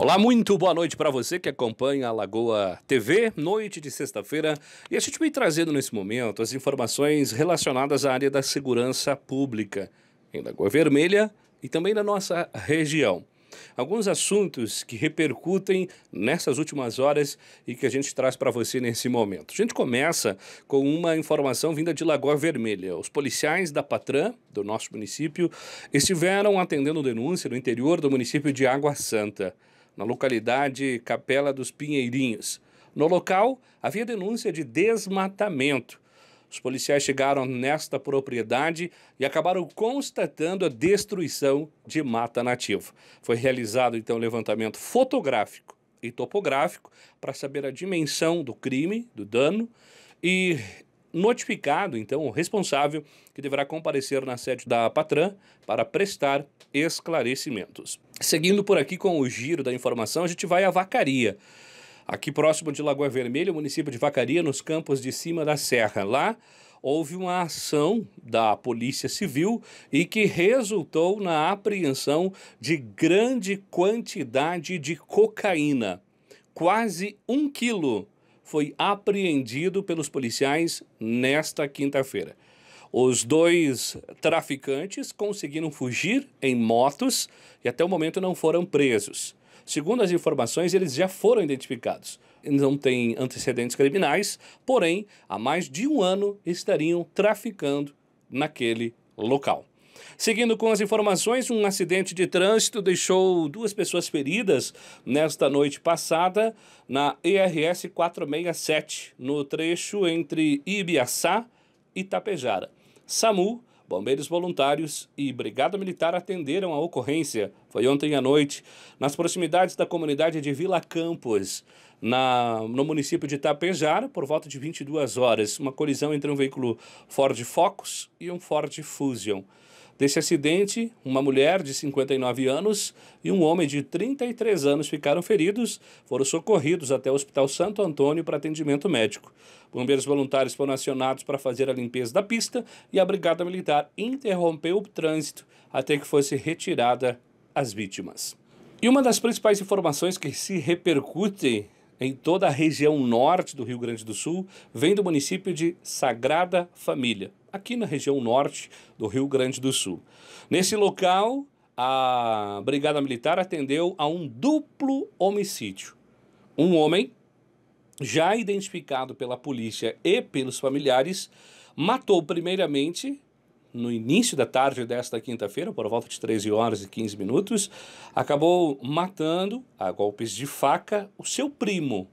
Olá, muito boa noite para você que acompanha a Lagoa TV, noite de sexta-feira. E a gente vem trazendo nesse momento as informações relacionadas à área da segurança pública em Lagoa Vermelha e também na nossa região. Alguns assuntos que repercutem nessas últimas horas e que a gente traz para você nesse momento. A gente começa com uma informação vinda de Lagoa Vermelha. Os policiais da Patran, do nosso município, estiveram atendendo denúncia no interior do município de Água Santa na localidade Capela dos Pinheirinhos. No local, havia denúncia de desmatamento. Os policiais chegaram nesta propriedade e acabaram constatando a destruição de mata nativa. Foi realizado então um levantamento fotográfico e topográfico para saber a dimensão do crime, do dano e notificado, então, o responsável que deverá comparecer na sede da Patran para prestar esclarecimentos. Seguindo por aqui com o giro da informação, a gente vai à Vacaria. Aqui próximo de Lagoa Vermelha, município de Vacaria, nos campos de cima da serra. Lá houve uma ação da Polícia Civil e que resultou na apreensão de grande quantidade de cocaína, quase um quilo foi apreendido pelos policiais nesta quinta-feira. Os dois traficantes conseguiram fugir em motos e até o momento não foram presos. Segundo as informações, eles já foram identificados. Não têm antecedentes criminais, porém, há mais de um ano estariam traficando naquele local. Seguindo com as informações, um acidente de trânsito deixou duas pessoas feridas nesta noite passada na ERS 467, no trecho entre Ibiaçá e Tapejara. SAMU Bombeiros voluntários e Brigada Militar atenderam a ocorrência. Foi ontem à noite, nas proximidades da comunidade de Vila Campos, na, no município de Tapejara, por volta de 22 horas. Uma colisão entre um veículo Ford Focus e um Ford Fusion. Desse acidente, uma mulher de 59 anos e um homem de 33 anos ficaram feridos, foram socorridos até o Hospital Santo Antônio para atendimento médico. Bombeiros voluntários foram acionados para fazer a limpeza da pista e a Brigada Militar interrompeu o trânsito até que fosse retirada as vítimas. E uma das principais informações que se repercutem em toda a região norte do Rio Grande do Sul vem do município de Sagrada Família aqui na região norte do Rio Grande do Sul. Nesse local, a Brigada Militar atendeu a um duplo homicídio. Um homem, já identificado pela polícia e pelos familiares, matou primeiramente no início da tarde desta quinta-feira, por volta de 13 horas e 15 minutos, acabou matando, a golpes de faca, o seu primo.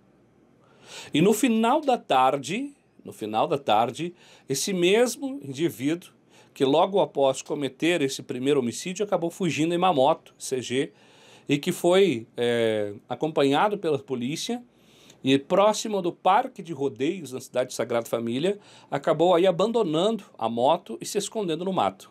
E no final da tarde, no final da tarde, esse mesmo indivíduo que logo após cometer esse primeiro homicídio acabou fugindo em uma moto CG e que foi é, acompanhado pela polícia e próximo do parque de rodeios na cidade de Sagrada Família acabou aí abandonando a moto e se escondendo no mato.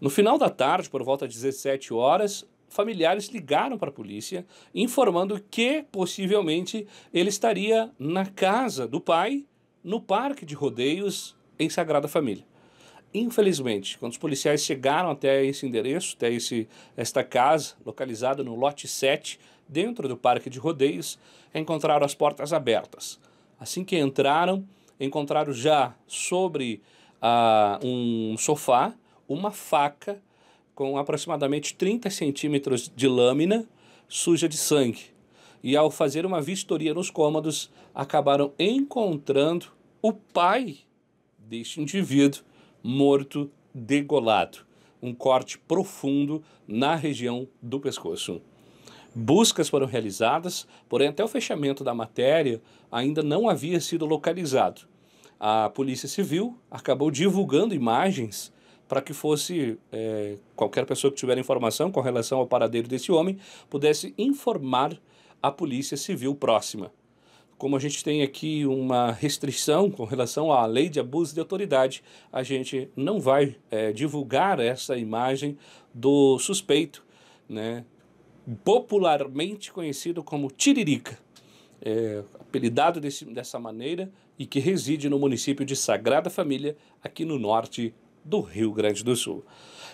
No final da tarde, por volta das 17 horas, familiares ligaram para a polícia informando que possivelmente ele estaria na casa do pai no parque de rodeios em Sagrada Família. Infelizmente, quando os policiais chegaram até esse endereço, até esse, esta casa, localizada no lote 7, dentro do parque de rodeios, encontraram as portas abertas. Assim que entraram, encontraram já sobre ah, um sofá uma faca com aproximadamente 30 centímetros de lâmina suja de sangue e, ao fazer uma vistoria nos cômodos, acabaram encontrando o pai deste indivíduo morto, degolado. Um corte profundo na região do pescoço. Buscas foram realizadas, porém, até o fechamento da matéria ainda não havia sido localizado. A Polícia Civil acabou divulgando imagens para que fosse é, qualquer pessoa que tiver informação com relação ao paradeiro desse homem pudesse informar a Polícia Civil próxima. Como a gente tem aqui uma restrição com relação à lei de abuso de autoridade, a gente não vai é, divulgar essa imagem do suspeito, né, popularmente conhecido como Tiririca, é, apelidado desse, dessa maneira e que reside no município de Sagrada Família, aqui no norte do Rio Grande do Sul.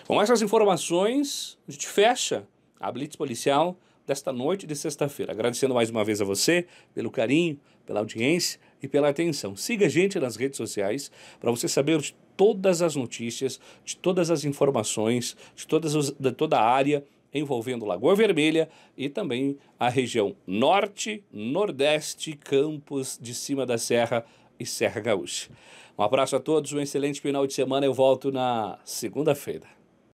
Com essas informações, a gente fecha a Blitz Policial desta noite de sexta-feira. Agradecendo mais uma vez a você pelo carinho, pela audiência e pela atenção. Siga a gente nas redes sociais para você saber de todas as notícias, de todas as informações, de, todas os, de toda a área envolvendo Lagoa Vermelha e também a região norte, nordeste, campos de cima da serra e Serra Gaúcha. Um abraço a todos, um excelente final de semana. Eu volto na segunda-feira.